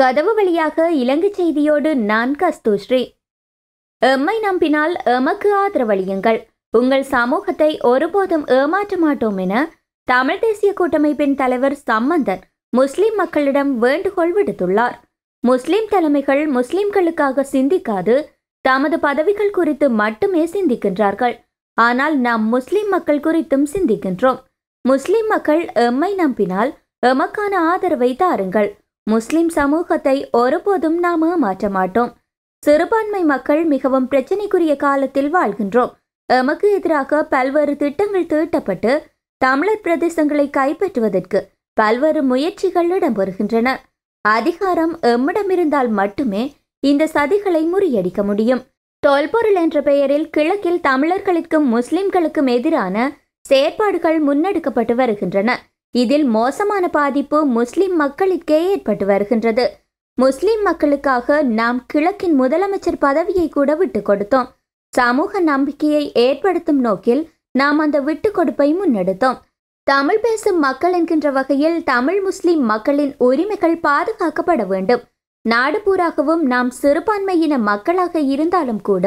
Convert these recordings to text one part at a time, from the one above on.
கதவு வழியாக இலங்கை செய்தியோடு நான் கஸ்தூஸ்ரீ எம்மை நம்பினால் எமக்கு ஆதரவளியுங்கள் உங்கள் சமூகத்தை ஒருபோதும் ஏமாற்ற மாட்டோம் என தமிழ் தேசிய கூட்டமைப்பின் தலைவர் சம்பந்தன் முஸ்லிம் மக்களிடம் வேண்டுகோள் விடுத்துள்ளார் முஸ்லிம் தலைமைகள் முஸ்லிம்களுக்காக சிந்திக்காது தமது பதவிகள் குறித்து மட்டுமே சிந்திக்கின்றார்கள் ஆனால் நாம் முஸ்லிம் மக்கள் குறித்தும் சிந்திக்கின்றோம் முஸ்லிம் மக்கள் எம்மை நம்பினால் எமக்கான ஆதரவை தாருங்கள் முஸ்லிம் சமூகத்தை ஒருபோதும் நாம மாற்ற மாட்டோம் சிறுபான்மை மக்கள் மிகவும் பிரச்சனைக்குரிய காலத்தில் வாழ்கின்றோம் எமக்கு எதிராக பல்வேறு திட்டங்கள் தீட்டப்பட்டு தமிழர் பிரதேசங்களை கைப்பற்றுவதற்கு பல்வேறு முயற்சிகள் இடம்பெறுகின்றன அதிகாரம் எம்மிடமிருந்தால் மட்டுமே இந்த சதிகளை முறியடிக்க முடியும் தொல்பொருள் என்ற பெயரில் கிழக்கில் தமிழர்களுக்கும் முஸ்லிம்களுக்கும் எதிரான செயற்பாடுகள் முன்னெடுக்கப்பட்டு வருகின்றன இதில் மோசமான பாதிப்பு முஸ்லிம் மக்களுக்கே ஏற்பட்டு வருகின்றது முஸ்லிம் மக்களுக்காக நாம் கிழக்கின் முதலமைச்சர் பதவியை கூட விட்டு கொடுத்தோம் சமூக நம்பிக்கையை ஏற்படுத்தும் நோக்கில் நாம் அந்த விட்டு கொடுப்பை முன்னெடுத்தோம் தமிழ் பேசும் மக்கள் என்கின்ற வகையில் தமிழ் முஸ்லிம் மக்களின் உரிமைகள் பாதுகாக்கப்பட வேண்டும் நாடு பூராகவும் நாம் சிறுபான்மையின மக்களாக இருந்தாலும் கூட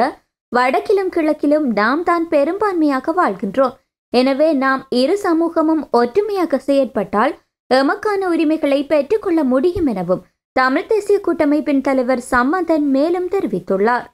வடக்கிலும் கிழக்கிலும் நாம் தான் பெரும்பான்மையாக வாழ்கின்றோம் எனவே நாம் இரு சமூகமும் ஒற்றுமையாக செயற்பட்டால் எமக்கான உரிமைகளை பெற்றுக்கொள்ள முடியும் எனவும் தமிழ் தேசிய கூட்டமைப்பின் தலைவர் சம்மதன் மேலும் தெரிவித்துள்ளார்